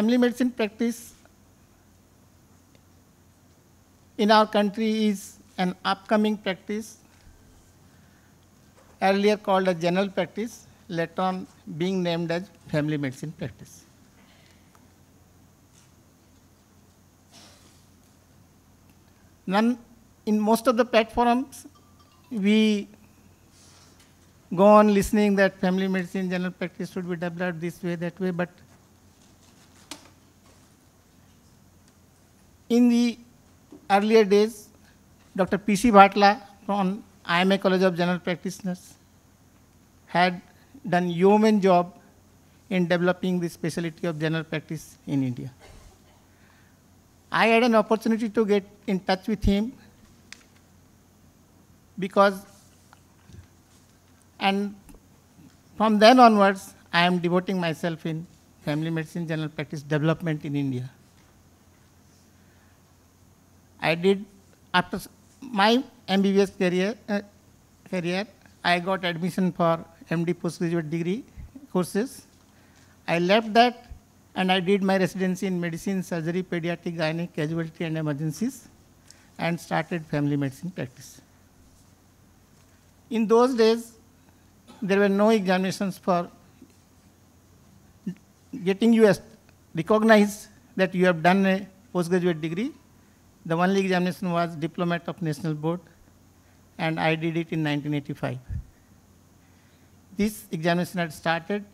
family medicine practice in our country is an upcoming practice, earlier called a general practice, later on being named as family medicine practice. None, in most of the platforms, we go on listening that family medicine general practice should be developed this way, that way, but In the earlier days, Dr. P.C. Bhatla from IMA College of General Practitioners had done yeoman job in developing the specialty of general practice in India. I had an opportunity to get in touch with him because, and from then onwards, I am devoting myself in family medicine general practice development in India. I did, after my MBBS career, uh, career, I got admission for MD postgraduate degree courses. I left that and I did my residency in medicine, surgery, pediatric, gynec, casualty, and emergencies, and started family medicine practice. In those days, there were no examinations for getting you recognized that you have done a postgraduate degree. The only examination was Diplomat of National Board, and I did it in 1985. This examination had started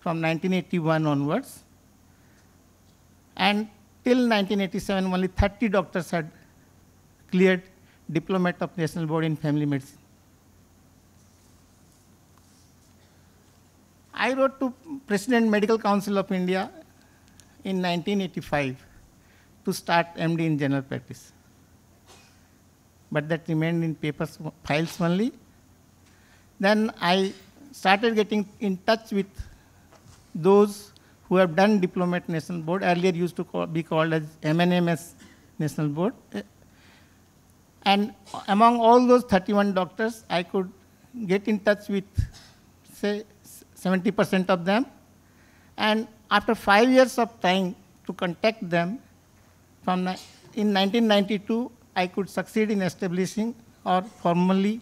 from 1981 onwards, and till 1987, only 30 doctors had cleared Diplomat of National Board in Family Medicine. I wrote to President Medical Council of India in 1985 to start MD in general practice. But that remained in papers, files only. Then I started getting in touch with those who have done Diplomat National Board, earlier used to call, be called as MNMS National Board. And among all those 31 doctors, I could get in touch with, say, 70% of them. And after five years of trying to contact them, from in 1992, I could succeed in establishing or formally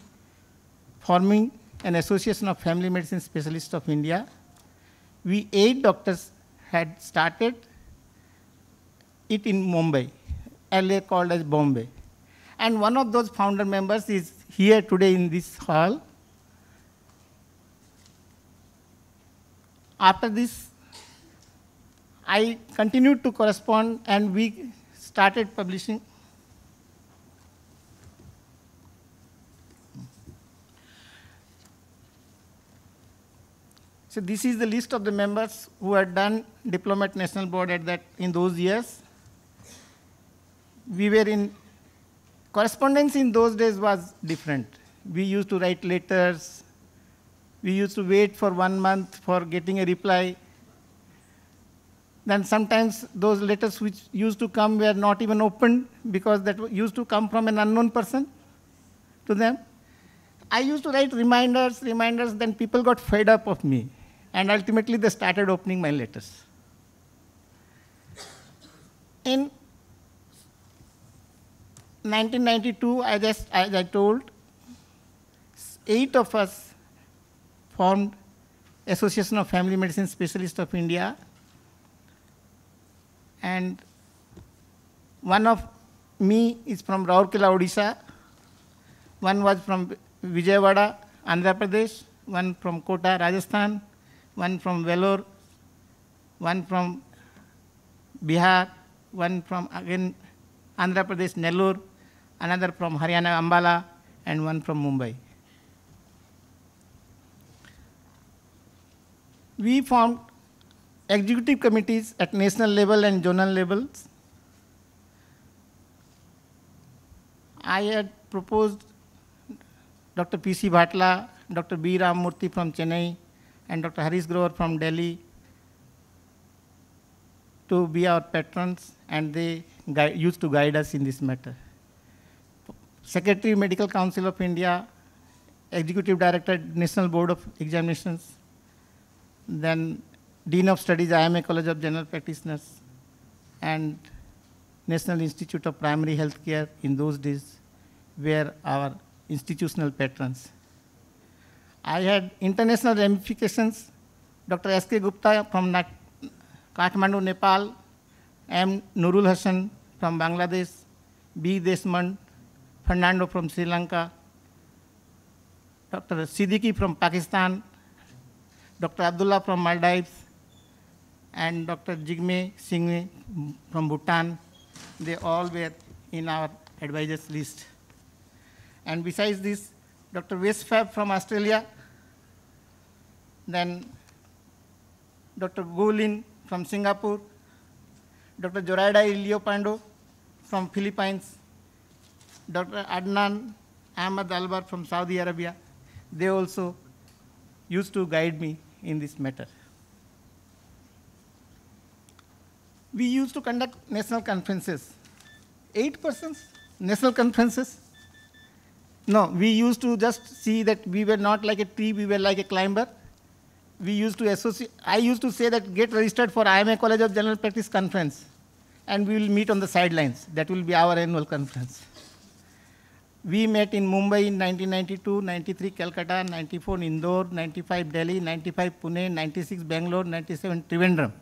forming an association of family medicine specialists of India. We eight doctors had started it in Mumbai, earlier called as Bombay. And one of those founder members is here today in this hall. After this, I continued to correspond and we started publishing So this is the list of the members who had done Diplomat National Board at that in those years. We were in correspondence in those days was different. We used to write letters. We used to wait for one month for getting a reply. Then sometimes those letters which used to come were not even opened because that used to come from an unknown person to them. I used to write reminders, reminders, then people got fed up of me. And ultimately they started opening my letters. In 1992, I just, as I told, eight of us formed Association of Family Medicine Specialists of India and one of me is from Raurkela, Odisha, one was from Vijayawada, Andhra Pradesh, one from Kota, Rajasthan, one from Vellore, one from Bihar, one from again Andhra Pradesh, Nellore, another from Haryana, Ambala, and one from Mumbai. We formed executive committees at national level and zonal levels. I had proposed Dr. P.C. Bhatla, Dr. B. Ramurthy from Chennai, and Dr. Harish Grover from Delhi to be our patrons, and they used to guide us in this matter. Secretary, Medical Council of India, Executive Director, National Board of Examinations, then Dean of Studies, iima College of General Practitioners, and National Institute of Primary health care in those days were our institutional patrons. I had international ramifications. Dr. S.K. Gupta from Kathmandu, Nepal, M. Nurul hasan from Bangladesh, B. Desmond, Fernando from Sri Lanka, Dr. Siddiqui from Pakistan, Dr. Abdullah from Maldives, and Dr. Jigme Singh from Bhutan. They all were in our advisors list. And besides this, Dr. Westfab from Australia, then Dr. Golin from Singapore, Dr. Joraida Pando from Philippines, Dr. Adnan Ahmad Albar from Saudi Arabia. They also used to guide me in this matter. we used to conduct national conferences. Eight persons, national conferences. No, we used to just see that we were not like a tree, we were like a climber. We used to associate, I used to say that get registered for IMA College of General Practice Conference and we will meet on the sidelines. That will be our annual conference. We met in Mumbai in 1992, 93 Calcutta, 94 Indore, 95 Delhi, 95 Pune, 96 Bangalore, 97 Trivandrum.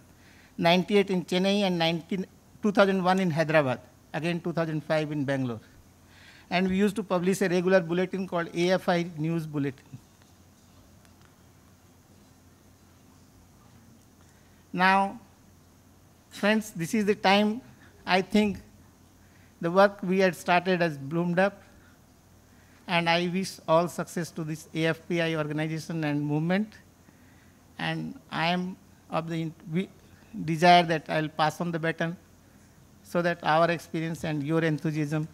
98 in Chennai, and 19, 2001 in Hyderabad, again 2005 in Bangalore. And we used to publish a regular bulletin called AFI News Bulletin. Now, friends, this is the time I think the work we had started has bloomed up, and I wish all success to this AFPI organization and movement. And I am of the, we, desire that I'll pass on the baton so that our experience and your enthusiasm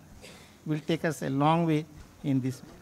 will take us a long way in this.